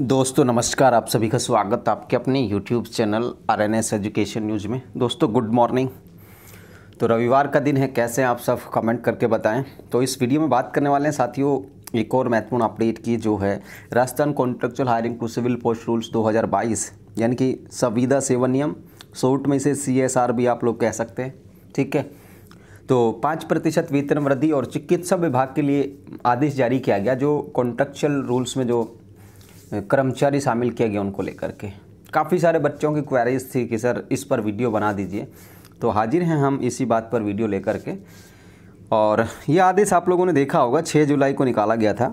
दोस्तों नमस्कार आप सभी का स्वागत आपके अपने YouTube channel R N S education news में दोस्तों गुड मॉर्निंग तो रविवार का दिन है कैसे आप सब कमेंट करके बताएं तो इस वीडियो में बात करने वाले हैं साथियों एक और महत्वपूर्ण अपडेट की जो है Rajasthan contractual hiring to civil post rules 2022 यानी कि संविदा सेवा नियम शोर्ट में से सी भी आप लोग कह सकते हैं ठीक है तो पाँच प्रतिशत वेतन वृद्धि और चिकित्सा विभाग के लिए आदेश जारी किया गया जो कॉन्ट्रेक्चुअल रूल्स में जो कर्मचारी शामिल किया गया उनको लेकर के काफ़ी सारे बच्चों की क्वेरीज थी कि सर इस पर वीडियो बना दीजिए तो हाजिर हैं हम इसी बात पर वीडियो लेकर के और ये आदेश आप लोगों ने देखा होगा 6 जुलाई को निकाला गया था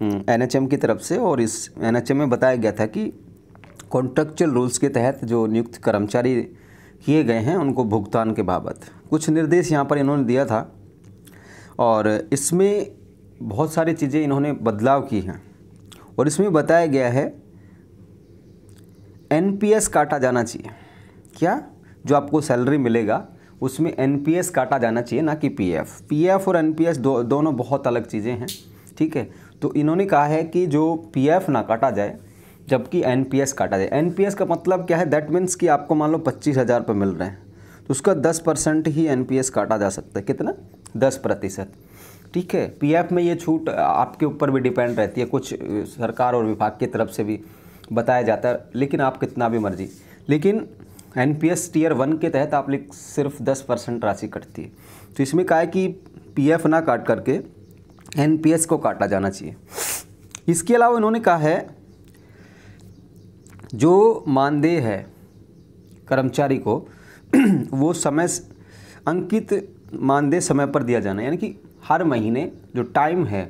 हम्म, एनएचएम की तरफ से और इस एनएचएम में बताया गया था कि कॉन्ट्रेक्चुअल रूल्स के तहत जो नियुक्त कर्मचारी किए गए हैं उनको भुगतान के बाबत कुछ निर्देश यहाँ पर इन्होंने दिया था और इसमें बहुत सारी चीज़ें इन्होंने बदलाव की हैं और इसमें बताया गया है एनपीएस काटा जाना चाहिए क्या जो आपको सैलरी मिलेगा उसमें एनपीएस काटा जाना चाहिए ना कि पीएफ पीएफ और एनपीएस दो, दोनों बहुत अलग चीज़ें हैं ठीक है तो इन्होंने कहा है कि जो पीएफ ना काटा जाए जबकि एनपीएस काटा जाए एनपीएस का मतलब क्या है दैट मीन्स कि आपको मान लो पच्चीस हज़ार रुपये मिल रहे हैं तो उसका दस परसेंट ही एन काटा जा सकता है कितना दस प्रतिशत ठीक है पीएफ में ये छूट आपके ऊपर भी डिपेंड रहती है कुछ सरकार और विभाग की तरफ से भी बताया जाता है लेकिन आप कितना भी मर्जी लेकिन N P S tier one के तहत आप सिर्फ दस परसेंट राशि कटती है तो इसमें कहा है कि पी एफ ना काट करके एन पी एस को काटा जाना चाहिए इसके अलावा इन्होंने कहा है जो मानदेय है कर्मचारी को वो समय अंकित मानदेय समय पर दिया जाना यानी कि हर महीने जो टाइम है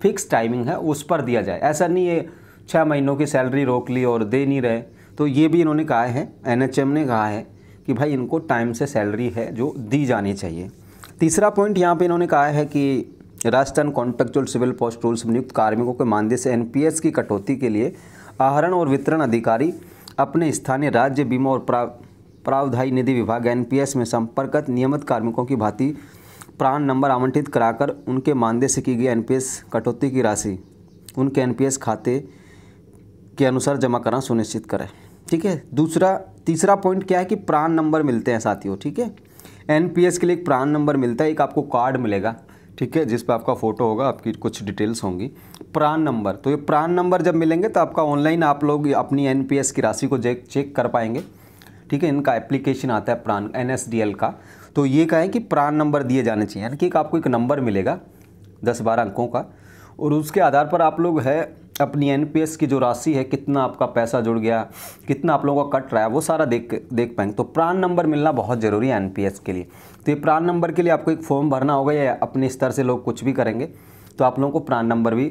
फिक्स टाइमिंग है उस पर दिया जाए ऐसा नहीं है छः महीनों की सैलरी रोक ली और दे नहीं रहे तो ये भी इन्होंने कहा है एनएचएम ने कहा है कि भाई इनको टाइम से सैलरी है जो दी जानी चाहिए तीसरा पॉइंट यहाँ पे इन्होंने कहा है कि Rajasthan contractual civil post rules में नियुक्त कार्मिकों के मानदेय से एनपीएस की कटौती के लिए आहरण और वितरण अधिकारी अपने स्थानीय राज्य बीमा और प्रावधायी निधि विभाग एनपीएस में संपर्कत नियमित कार्मिकों की भांति प्राण नंबर आवंटित कराकर उनके मानदेय से की गई एनपीएस कटौती की राशि उनके एनपीएस खाते के अनुसार जमा करना सुनिश्चित करें ठीक है दूसरा तीसरा पॉइंट क्या है कि प्राण नंबर मिलते हैं साथियों ठीक है एन के लिए एक प्राण नंबर मिलता है एक आपको कार्ड मिलेगा ठीक है जिस पर आपका फ़ोटो होगा आपकी कुछ डिटेल्स होंगी प्राण नंबर तो ये प्राण नंबर जब मिलेंगे तो आपका ऑनलाइन आप लोग अपनी एन की राशि को चेक कर पाएंगे ठीक है इनका एप्लीकेशन आता है प्राण एन का तो ये कहें कि प्राण नंबर दिए जाने चाहिए यानी कि एक आपको एक नंबर मिलेगा दस बारह अंकों का और उसके आधार पर आप लोग है अपनी एन की जो राशि है कितना आपका पैसा जुड़ गया कितना आप लोगों का कट रहा है वो सारा देख देख पाएंगे तो प्राण नंबर मिलना बहुत ज़रूरी है एन के लिए तो ये प्राण नंबर के लिए आपको एक फॉर्म भरना होगा या अपने स्तर से लोग कुछ भी करेंगे तो आप लोगों को प्राण नंबर भी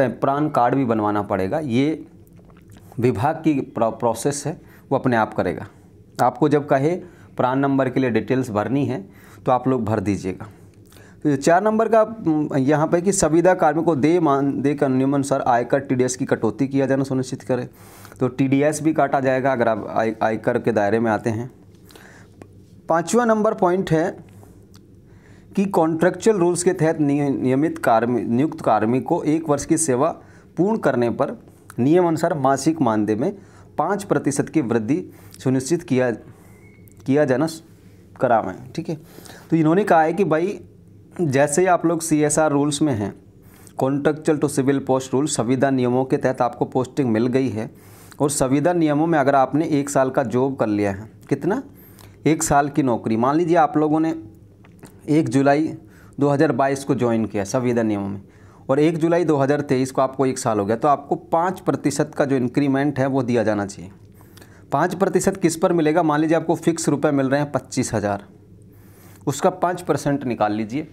प्राण कार्ड भी बनवाना पड़ेगा ये विभाग की प्रोसेस है वो अपने आप करेगा आपको जब कहे प्राण नंबर के लिए डिटेल्स भरनी है तो आप लोग भर दीजिएगा तो चार नंबर का यहाँ पर कि संविदा कार्मिक को दे मान दे नियमानुसार आयकर टी की कटौती किया जाना सुनिश्चित करें तो टी भी काटा जाएगा अगर आप आय आयकर के दायरे में आते हैं पाँचवा नंबर पॉइंट है कि कॉन्ट्रेक्चुअल रूल्स के तहत नियमित कार्मिक नियुक्त कार्मिक को एक वर्ष की सेवा पूर्ण करने पर नियम अनुसार मासिक मानदेय में पाँच प्रतिशत की वृद्धि सुनिश्चित किया किया जाना करा ठीक है तो इन्होंने कहा है कि भाई जैसे ही आप लोग सी रूल्स में हैं contractual to civil post rule संविधान नियमों के तहत आपको पोस्टिंग मिल गई है और संविधान नियमों में अगर आपने एक साल का जॉब कर लिया है कितना एक साल की नौकरी मान लीजिए आप लोगों ने एक जुलाई 2022 को ज्वाइन किया संविधान नियमों में और एक जुलाई 2023 को आपको एक साल हो गया तो आपको पाँच प्रतिशत का जो इंक्रीमेंट है वो दिया जाना चाहिए पाँच प्रतिशत किस पर मिलेगा मान लीजिए आपको फिक्स रुपये मिल रहे हैं पच्चीस हज़ार उसका पाँच परसेंट निकाल लीजिए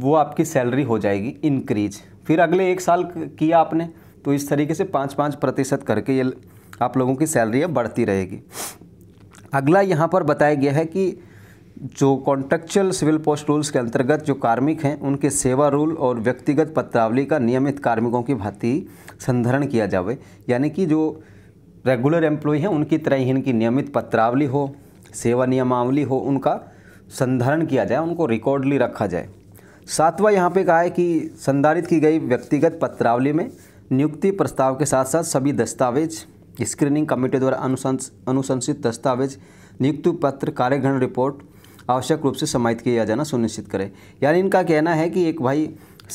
वो आपकी सैलरी हो जाएगी इंक्रीज फिर अगले एक साल किया आपने तो इस तरीके से पाँच पाँच प्रतिशत करके ये आप लोगों की सैलरी बढ़ती रहेगी अगला यहाँ पर बताया गया है कि जो कॉन्ट्रेक्चुअल सिविल पोस्ट रूल्स के अंतर्गत जो कार्मिक हैं उनके सेवा रूल और व्यक्तिगत पत्रावली का नियमित कार्मिकों की भांति संधारण किया जावे यानी कि जो रेगुलर एम्प्लॉय हैं उनकी तरह ही इनकी नियमित पत्रावली हो सेवा नियमावली हो उनका संधारण किया जाए उनको रिकॉर्डली रखा जाए सातवा यहाँ पे कहा है कि संधारित की गई व्यक्तिगत पत्रावली में नियुक्ति प्रस्ताव के साथ साथ सभी दस्तावेज स्क्रीनिंग कमेटी द्वारा अनुशंस अनुशंसित दस्तावेज नियुक्ति पत्र कार्यग्रहण रिपोर्ट आवश्यक रूप से समाहित किया जाना सुनिश्चित करें यानी इनका कहना है कि एक भाई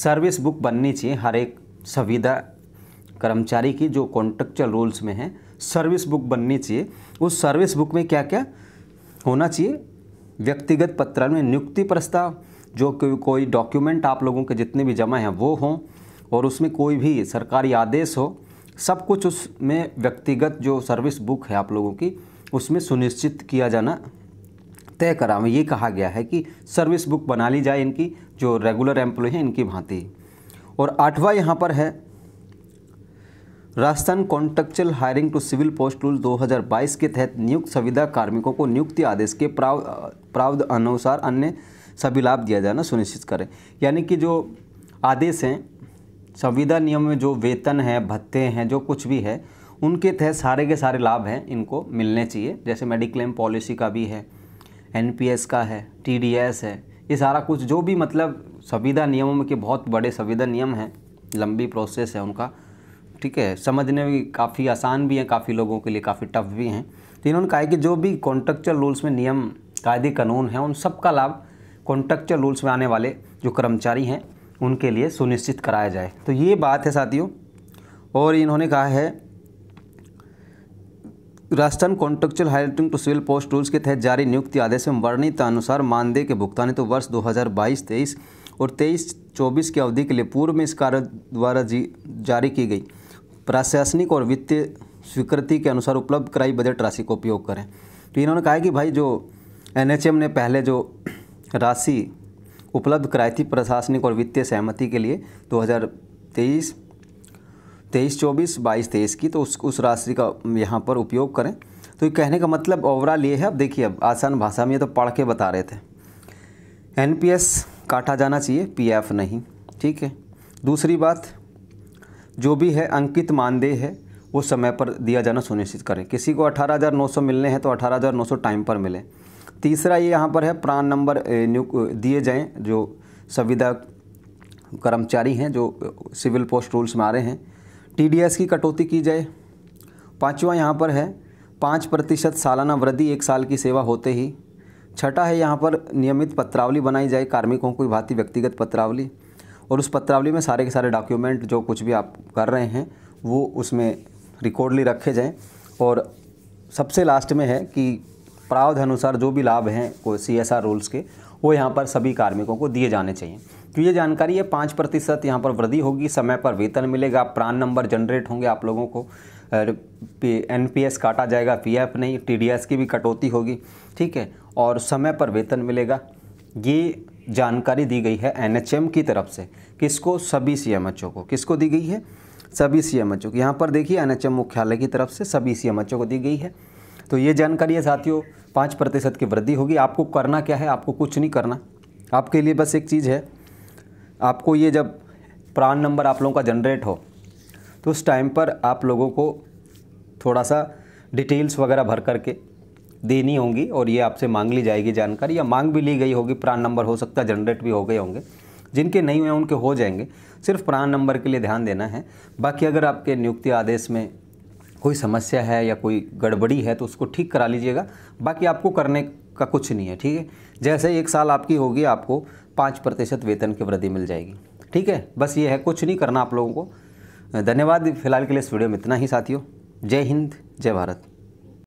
सर्विस बुक बननी चाहिए हर एक संविदा कर्मचारी की जो कॉन्ट्रेक्चुअल रूल्स में है सर्विस बुक बननी चाहिए उस सर्विस बुक में क्या क्या होना चाहिए व्यक्तिगत पत्र में नियुक्ति प्रस्ताव जो कोई कोई डॉक्यूमेंट आप लोगों के जितने भी जमा हैं वो हों और उसमें कोई भी सरकारी आदेश हो सब कुछ उसमें व्यक्तिगत जो सर्विस बुक है आप लोगों की उसमें सुनिश्चित किया जाना तय करा में ये कहा गया है कि सर्विस बुक बना ली जाए इनकी जो रेगुलर एम्प्लॉय हैं इनकी भांति और आठवां यहाँ पर है Rajasthan contractual hiring to civil post rule 2022 के तहत नियुक्त संविदा कार्मिकों को नियुक्ति आदेश के प्राव प्रावध अनुसार अन्य सभी लाभ दिया जाना सुनिश्चित करें यानी कि जो आदेश हैं संविदा नियम में जो वेतन है भत्ते हैं जो कुछ भी है उनके तहत सारे के सारे लाभ हैं इनको मिलने चाहिए जैसे मेडिक्लेम पॉलिसी का भी है एन का है टी है ये सारा कुछ जो भी मतलब संविदा नियमों में के बहुत बड़े संविदा नियम हैं लंबी प्रोसेस है उनका ठीक है समझने में काफ़ी आसान भी है काफ़ी लोगों के लिए काफ़ी टफ भी हैं तो इन्होंने कहा है कि जो भी कॉन्ट्रेक्चुअल रूल्स में नियम कायदे कानून हैं उन सब का लाभ कॉन्ट्रेक्चुअल रूल्स में आने वाले जो कर्मचारी हैं उनके लिए सुनिश्चित कराया जाए तो ये बात है साथियों और इन्होंने कहा है Rajasthan contractual hiring to civil post rules के तहत जारी नियुक्ति आदेश में वर्णित अनुसार मानदेय के भुगतान तो वर्ष 2022-23 और 23-24 की अवधि के लिए पूर्व में इस कार्य द्वारा जारी की गई प्रशासनिक और वित्तीय स्वीकृति के अनुसार उपलब्ध कराई बजट राशि को उपयोग करें तो इन्होंने कहा कि भाई जो एन ने पहले जो राशि उपलब्ध कराई थी प्रशासनिक और वित्तीय सहमति के लिए दो तेईस चौबीस बाईस तेईस की तो उस उस राशि का यहाँ पर उपयोग करें तो ये कहने का मतलब ओवरऑल ये है अब देखिए अब आसान भाषा में ये तो पढ़ के बता रहे थे एन काटा जाना चाहिए पी नहीं ठीक है दूसरी बात जो भी है अंकित मानदेय है वो समय पर दिया जाना सुनिश्चित करें किसी को 18,900 मिलने हैं तो 18,900 टाइम पर मिले तीसरा ये यहाँ पर है प्राण नंबर दिए जाएं जो संविदा कर्मचारी हैं जो सिविल पोस्ट रूल्स में आ रहे हैं टीडीएस की कटौती की जाए पाँचवा यहाँ पर है पाँच प्रतिशत सालाना वृद्धि एक साल की सेवा होते ही छठा है यहाँ पर नियमित पत्रावली बनाई जाए कार्मिकों की भांति व्यक्तिगत पत्रावली और उस पत्रावली में सारे के सारे डॉक्यूमेंट जो कुछ भी आप कर रहे हैं वो उसमें रिकॉर्डली रखे जाएँ और सबसे लास्ट में है कि प्रावधानुसार जो भी लाभ हैं कोई सी एस आर रूल्स के वो यहाँ पर सभी कार्मिकों को दिए जाने चाहिए तो ये जानकारी है पाँच प्रतिशत यहाँ पर वृद्धि होगी समय पर वेतन मिलेगा प्रान नंबर जनरेट होंगे आप लोगों को एन पी एस काटा जाएगा पी एफ नहीं टी डी एस की भी कटौती होगी ठीक है और समय पर वेतन मिलेगा ये जानकारी दी गई है एन एच एम की तरफ से किसको सभी सी एम एच ओ को किसको दी गई है सभी सी एम एच ओ को यहाँ पर देखिए एन एच एम मुख्यालय की तरफ से सभी सी एम एच ओ को दी गई है तो ये जानकारी है साथियों पाँच प्रतिशत की वृद्धि होगी आपको करना क्या है आपको कुछ नहीं करना आपके लिए बस एक चीज़ है आपको ये जब प्राण नंबर आप लोगों का जनरेट हो तो उस टाइम पर आप लोगों को थोड़ा सा डिटेल्स वगैरह भर करके देनी होंगी और ये आपसे मांग ली जाएगी जानकारी या मांग भी ली गई होगी प्राण नंबर हो सकता है जनरेट भी हो गए होंगे जिनके नहीं हुए उनके हो जाएंगे सिर्फ प्राण नंबर के लिए ध्यान देना है बाकी अगर आपके नियुक्ति आदेश में कोई समस्या है या कोई गड़बड़ी है तो उसको ठीक करा लीजिएगा बाकी आपको करने का कुछ नहीं है ठीक है जैसे एक साल आपकी होगी आपको पाँच प्रतिशत वेतन की वृद्धि मिल जाएगी ठीक है बस ये है कुछ नहीं करना आप लोगों को धन्यवाद फिलहाल के लिए इस वीडियो में इतना ही साथियों जय हिंद जय भारत